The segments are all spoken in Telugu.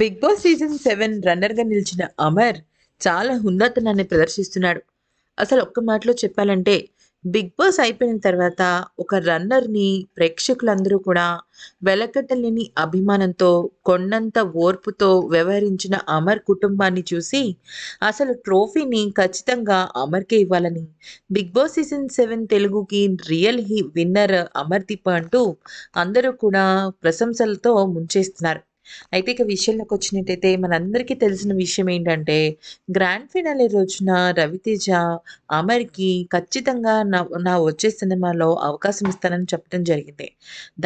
బిగ్ బాస్ సీజన్ సెవెన్ రన్నర్గా నిలిచిన అమర్ చాలా హుందాతనాన్ని ప్రదర్శిస్తున్నాడు అసలు ఒక్క మాటలో చెప్పాలంటే బిగ్ బాస్ అయిపోయిన తర్వాత ఒక రన్నర్ని ప్రేక్షకులందరూ కూడా వెలకట్టలేని అభిమానంతో కొండంత ఓర్పుతో వ్యవహరించిన అమర్ కుటుంబాన్ని చూసి అసలు ట్రోఫీని ఖచ్చితంగా అమర్కే ఇవ్వాలని బిగ్ బాస్ సీజన్ సెవెన్ తెలుగుకి రియల్ హీ విన్నర్ అమర్ దిప్ప అంటూ అందరూ కూడా ప్రశంసలతో ముంచేస్తున్నారు అయితే ఇక విషయంలోకి వచ్చినట్టయితే మనందరికీ తెలిసిన విషయం ఏంటంటే గ్రాండ్ ఫినాలే రోజున రవితేజ అమర్కి ఖచ్చితంగా నా నా వచ్చే సినిమాలో అవకాశం ఇస్తానని చెప్పడం జరిగింది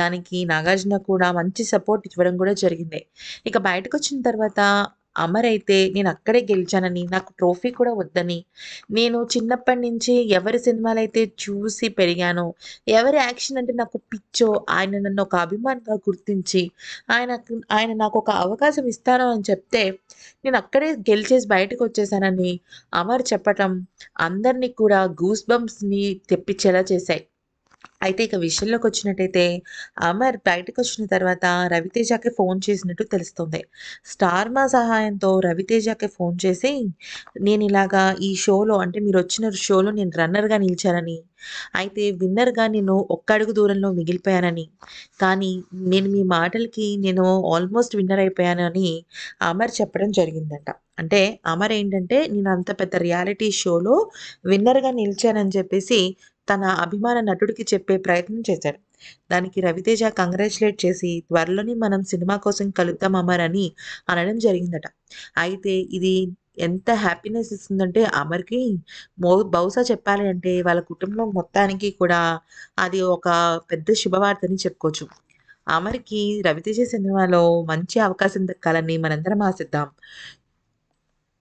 దానికి నాగార్జున కూడా మంచి సపోర్ట్ ఇవ్వడం కూడా జరిగింది ఇక బయటకు వచ్చిన తర్వాత అమరైతే నేను అక్కడే గెలిచానని నాకు ట్రోఫీ కూడా వద్దని నేను చిన్నప్పటి నుంచి ఎవరి సినిమాలు అయితే చూసి పెరిగానో ఎవరి యాక్షన్ అంటే నాకు పిచ్చో ఆయన నన్ను ఒక అభిమానిగా గుర్తించి ఆయన ఆయన నాకు ఒక అవకాశం ఇస్తాను అని చెప్తే నేను అక్కడే గెలిచేసి బయటకు వచ్చేసానని అమర్ చెప్పటం అందరినీ కూడా గూస్ బంప్స్ని తెప్పించేలా చేశాయి అయితే ఇక విషయంలోకి వచ్చినట్టయితే అమర్ బయటకు వచ్చిన తర్వాత రవితేజకి ఫోన్ చేసినట్టు తెలుస్తుంది స్టార్ మా సహాయంతో రవితేజకి ఫోన్ చేసి నేను ఇలాగా ఈ షోలో అంటే మీరు వచ్చిన షోలో నేను రన్నర్గా నిలిచానని అయితే విన్నర్గా నేను ఒక్క అడుగు దూరంలో మిగిలిపోయానని కానీ నేను మీ మాటలకి నేను ఆల్మోస్ట్ విన్నర్ అయిపోయానని అమర్ చెప్పడం జరిగిందంట అంటే అమర్ ఏంటంటే నేను అంత పెద్ద రియాలిటీ షోలో విన్నర్గా నిలిచానని చెప్పేసి తన అభిమాన నటుడికి చెప్పే చెప్పే ప్రయత్నం చేశాడు దానికి రవితేజ కంగ్రాచులేట్ చేసి త్వరలోనే మనం సినిమా కోసం కలుద్దాం అమర్ అని అనడం జరిగిందట అయితే ఇది ఎంత హ్యాపీనెస్ ఇస్తుందంటే అమర్కి మో బహుశా చెప్పాలి అంటే వాళ్ళ కుటుంబం మొత్తానికి కూడా అది ఒక పెద్ద శుభవార్తని చెప్పుకోవచ్చు అమర్కి రవితేజ సినిమాలో మంచి అవకాశం దక్కాలని మనందరం ఆశిద్దాం